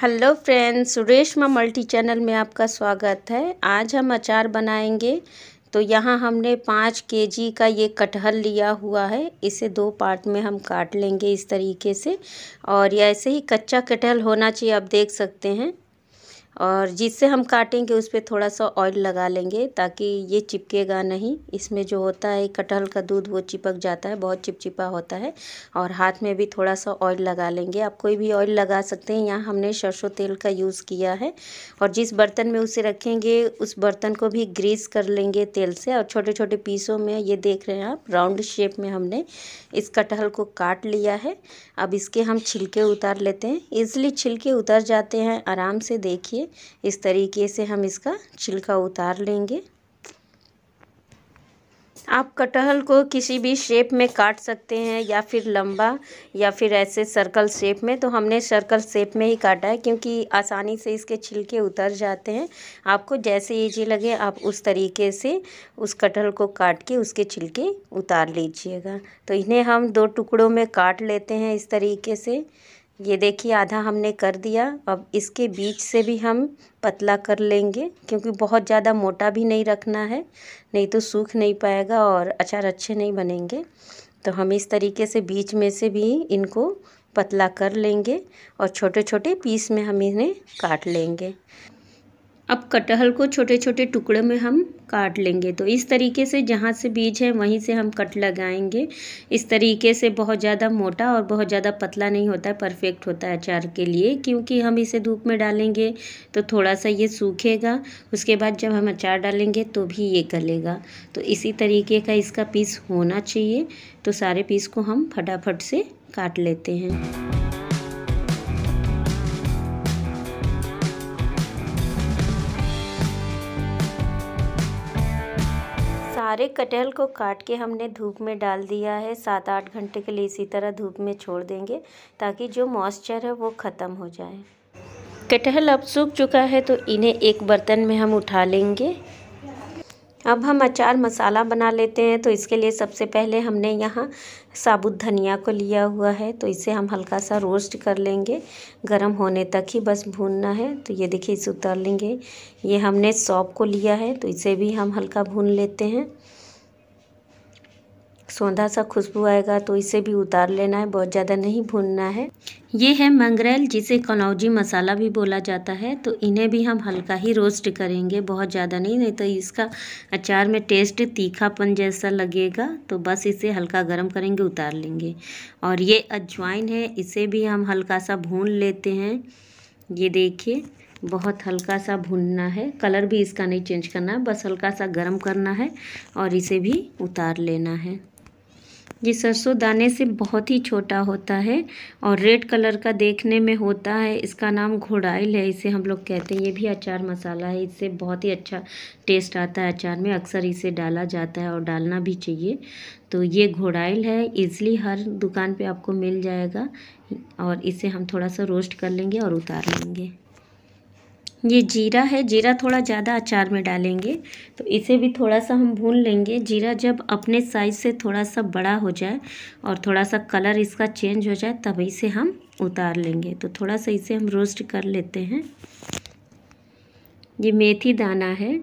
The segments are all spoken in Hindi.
hello friends Reshma multi channel में आपका स्वागत है आज हम अचार बनाएंगे तो यहाँ हमने पाँच के जी का ये कटहल लिया हुआ है इसे दो पार्ट में हम काट लेंगे इस तरीके से और ये ऐसे ही कच्चा कटहल होना चाहिए आप देख सकते हैं और जिससे हम काटेंगे उस पर थोड़ा सा ऑयल लगा लेंगे ताकि ये चिपकेगा नहीं इसमें जो होता है कटहल का दूध वो चिपक जाता है बहुत चिपचिपा होता है और हाथ में भी थोड़ा सा ऑयल लगा लेंगे आप कोई भी ऑयल लगा सकते हैं यहाँ हमने सरसों तेल का यूज़ किया है और जिस बर्तन में उसे रखेंगे उस बर्तन को भी ग्रीस कर लेंगे तेल से और छोटे छोटे पीसों में ये देख रहे हैं आप राउंड शेप में हमने इस कटहल को काट लिया है अब इसके हम छिलके उतार लेते हैं ईजिली छिलके उतर जाते हैं आराम से देखिए इस तरीके से हम इसका छिलका उतार लेंगे आप कटहल को किसी भी शेप में काट सकते हैं या फिर लंबा या फिर ऐसे सर्कल शेप में तो हमने सर्कल शेप में ही काटा है क्योंकि आसानी से इसके छिलके उतर जाते हैं आपको जैसे ईजी लगे आप उस तरीके से उस कटहल को काट के उसके छिलके उतार लीजिएगा तो इन्हें हम दो टुकड़ों में काट लेते हैं इस तरीके से ये देखिए आधा हमने कर दिया अब इसके बीच से भी हम पतला कर लेंगे क्योंकि बहुत ज़्यादा मोटा भी नहीं रखना है नहीं तो सूख नहीं पाएगा और अचार अच्छे नहीं बनेंगे तो हम इस तरीके से बीच में से भी इनको पतला कर लेंगे और छोटे छोटे पीस में हम इन्हें काट लेंगे अब कटहल को छोटे छोटे टुकड़े में हम काट लेंगे तो इस तरीके से जहाँ से बीज है वहीं से हम कट लगाएंगे इस तरीके से बहुत ज़्यादा मोटा और बहुत ज़्यादा पतला नहीं होता है परफेक्ट होता है अचार के लिए क्योंकि हम इसे धूप में डालेंगे तो थोड़ा सा ये सूखेगा उसके बाद जब हम अचार डालेंगे तो भी ये गलेगा तो इसी तरीके का इसका पीस होना चाहिए तो सारे पीस को हम फटाफट से काट लेते हैं सारे कटहल को काट के हमने धूप में डाल दिया है सात आठ घंटे के लिए इसी तरह धूप में छोड़ देंगे ताकि जो मॉइस्चर है वो ख़त्म हो जाए कटहल अब सूख चुका है तो इन्हें एक बर्तन में हम उठा लेंगे अब हम अचार मसाला बना लेते हैं तो इसके लिए सबसे पहले हमने यहाँ साबुत धनिया को लिया हुआ है तो इसे हम हल्का सा रोस्ट कर लेंगे गरम होने तक ही बस भूनना है तो ये देखिए इसे उतार लेंगे ये हमने सौप को लिया है तो इसे भी हम हल्का भून लेते हैं सौंधा सा खुशबू आएगा तो इसे भी उतार लेना है बहुत ज़्यादा नहीं भूनना है ये है मंगरेल जिसे कनौजी मसाला भी बोला जाता है तो इन्हें भी हम हल्का ही रोस्ट करेंगे बहुत ज़्यादा नहीं नहीं तो इसका अचार में टेस्ट तीखापन जैसा लगेगा तो बस इसे हल्का गर्म करेंगे उतार लेंगे और ये अजवाइन है इसे भी हम हल्का सा भून लेते हैं ये देखिए बहुत हल्का सा भूनना है कलर भी इसका नहीं चेंज करना है बस हल्का सा गर्म करना है और इसे भी उतार लेना है ये सरसों दाने से बहुत ही छोटा होता है और रेड कलर का देखने में होता है इसका नाम घोड़ाइल है इसे हम लोग कहते हैं ये भी अचार मसाला है इससे बहुत ही अच्छा टेस्ट आता है अचार में अक्सर इसे डाला जाता है और डालना भी चाहिए तो ये घोड़ाइल है इजली हर दुकान पे आपको मिल जाएगा और इसे हम थोड़ा सा रोस्ट कर लेंगे और उतार लेंगे ये जीरा है जीरा थोड़ा ज़्यादा अचार में डालेंगे तो इसे भी थोड़ा सा हम भून लेंगे जीरा जब अपने साइज़ से थोड़ा सा बड़ा हो जाए और थोड़ा सा कलर इसका चेंज हो जाए तभी इसे हम उतार लेंगे तो थोड़ा सा इसे हम रोस्ट कर लेते हैं ये मेथी दाना है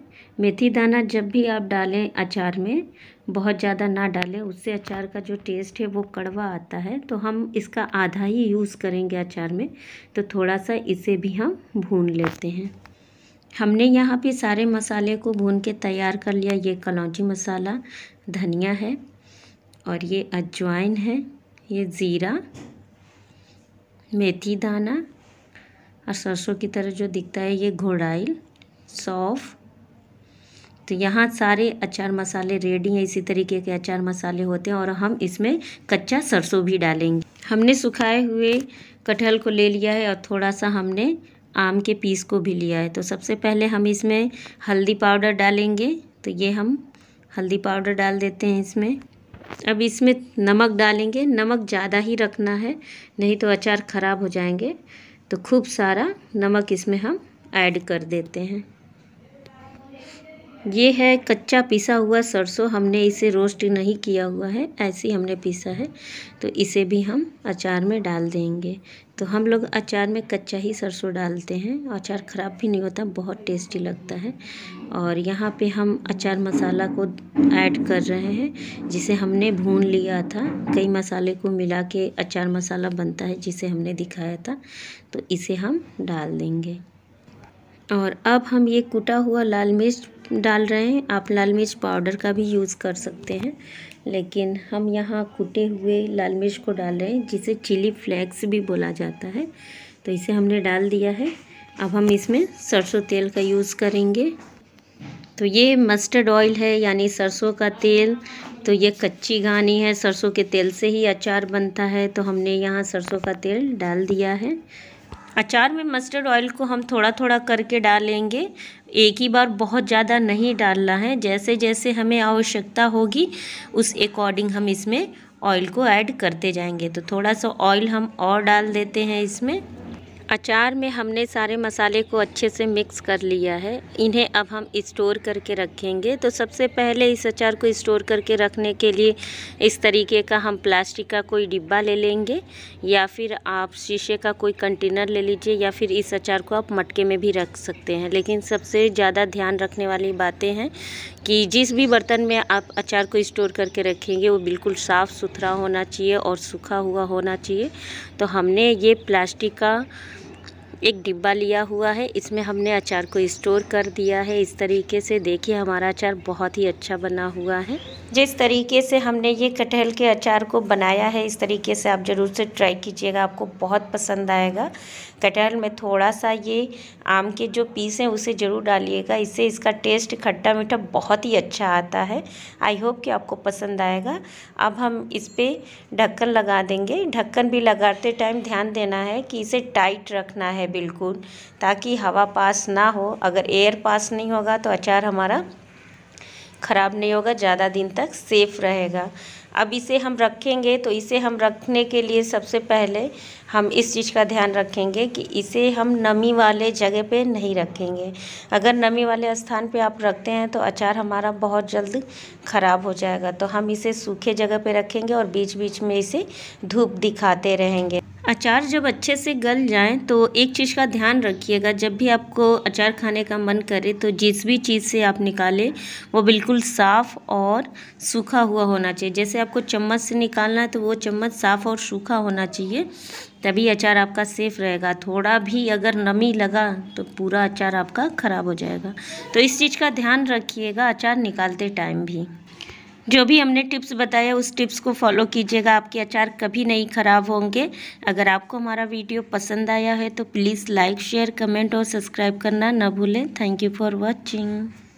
मेथी दाना जब भी आप डालें अचार में बहुत ज़्यादा ना डालें उससे अचार का जो टेस्ट है वो कड़वा आता है तो हम इसका आधा ही यूज़ करेंगे अचार में तो थोड़ा सा इसे भी हम भून लेते हैं हमने यहाँ पे सारे मसाले को भून के तैयार कर लिया ये कलौजी मसाला धनिया है और ये अजवाइन है ये ज़ीरा मेथी दाना और सरसों की तरह जो दिखता है ये घोड़ाइल सौफ़ तो यहाँ सारे अचार मसाले रेडी हैं इसी तरीके के अचार मसाले होते हैं और हम इसमें कच्चा सरसों भी डालेंगे हमने सुखाए हुए कटहल को ले लिया है और थोड़ा सा हमने आम के पीस को भी लिया है तो सबसे पहले हम इसमें हल्दी पाउडर डालेंगे तो ये हम हल्दी पाउडर डाल देते हैं इसमें अब इसमें नमक डालेंगे नमक ज़्यादा ही रखना है नहीं तो अचार ख़राब हो जाएंगे तो खूब सारा नमक इसमें हम ऐड कर देते हैं ये है कच्चा पिसा हुआ सरसों हमने इसे रोस्ट नहीं किया हुआ है ऐसे ही हमने पिसा है तो इसे भी हम अचार में डाल देंगे तो हम लोग अचार में कच्चा ही सरसों डालते हैं अचार ख़राब भी नहीं होता बहुत टेस्टी लगता है और यहाँ पे हम अचार मसाला को ऐड कर रहे हैं जिसे हमने भून लिया था कई मसाले को मिला के अचार मसाला बनता है जिसे हमने दिखाया था तो इसे हम डाल देंगे और अब हम ये कुटा हुआ लाल मिर्च डाल रहे हैं आप लाल मिर्च पाउडर का भी यूज़ कर सकते हैं लेकिन हम यहाँ कुटे हुए लाल मिर्च को डाल रहे हैं जिसे चिली फ्लेक्स भी बोला जाता है तो इसे हमने डाल दिया है अब हम इसमें सरसों तेल का यूज़ करेंगे तो ये मस्टर्ड ऑयल है यानी सरसों का तेल तो ये कच्ची घानी है सरसों के तेल से ही अचार बनता है तो हमने यहाँ सरसों का तेल डाल दिया है अचार में मस्टर्ड ऑयल को हम थोड़ा थोड़ा करके डालेंगे एक ही बार बहुत ज़्यादा नहीं डालना है जैसे जैसे हमें आवश्यकता होगी उस अकॉर्डिंग हम इसमें ऑयल को ऐड करते जाएंगे तो थोड़ा सा ऑयल हम और डाल देते हैं इसमें अचार में हमने सारे मसाले को अच्छे से मिक्स कर लिया है इन्हें अब हम स्टोर करके रखेंगे तो सबसे पहले इस अचार को स्टोर करके रखने के लिए इस तरीके का हम प्लास्टिक का कोई डिब्बा ले लेंगे या फिर आप शीशे का कोई कंटेनर ले लीजिए या फिर इस अचार को आप मटके में भी रख सकते हैं लेकिन सबसे ज़्यादा ध्यान रखने वाली बातें हैं कि जिस भी बर्तन में आप अचार को स्टोर करके रखेंगे वो बिल्कुल साफ़ सुथरा होना चाहिए और सूखा हुआ होना चाहिए तो हमने ये प्लास्टिक का एक डिब्बा लिया हुआ है इसमें हमने अचार को स्टोर कर दिया है इस तरीके से देखिए हमारा अचार बहुत ही अच्छा बना हुआ है जिस तरीके से हमने ये कटहल के अचार को बनाया है इस तरीके से आप ज़रूर से ट्राई कीजिएगा आपको बहुत पसंद आएगा कटहल में थोड़ा सा ये आम के जो पीस हैं उसे ज़रूर डालिएगा इससे इसका टेस्ट खट्टा मीठा बहुत ही अच्छा आता है आई होप कि आपको पसंद आएगा अब हम इस पर ढक्कन लगा देंगे ढक्कन भी लगाते टाइम ध्यान देना है कि इसे टाइट रखना है बिल्कुल ताकि हवा पास ना हो अगर एयर पास नहीं होगा तो अचार हमारा ख़राब नहीं होगा ज़्यादा दिन तक सेफ रहेगा अब इसे हम रखेंगे तो इसे हम रखने के लिए सबसे पहले हम इस चीज़ का ध्यान रखेंगे कि इसे हम नमी वाले जगह पे नहीं रखेंगे अगर नमी वाले स्थान पे आप रखते हैं तो अचार हमारा बहुत जल्द ख़राब हो जाएगा तो हम इसे सूखे जगह पे रखेंगे और बीच बीच में इसे धूप दिखाते रहेंगे अचार जब अच्छे से गल जाए तो एक चीज़ का ध्यान रखिएगा जब भी आपको अचार खाने का मन करे तो जिस भी चीज़ से आप निकालें वो बिल्कुल साफ़ और सूखा हुआ होना चाहिए जैसे आपको चम्मच से निकालना है तो वो चम्मच साफ़ और सूखा होना चाहिए तभी अचार आपका सेफ़ रहेगा थोड़ा भी अगर नमी लगा तो पूरा अचार आपका ख़राब हो जाएगा तो इस चीज़ का ध्यान रखिएगा अचार निकालते टाइम भी जो भी हमने टिप्स बताया उस टिप्स को फॉलो कीजिएगा आपके अचार कभी नहीं ख़राब होंगे अगर आपको हमारा वीडियो पसंद आया है तो प्लीज़ लाइक शेयर कमेंट और सब्सक्राइब करना ना भूलें थैंक यू फॉर वॉचिंग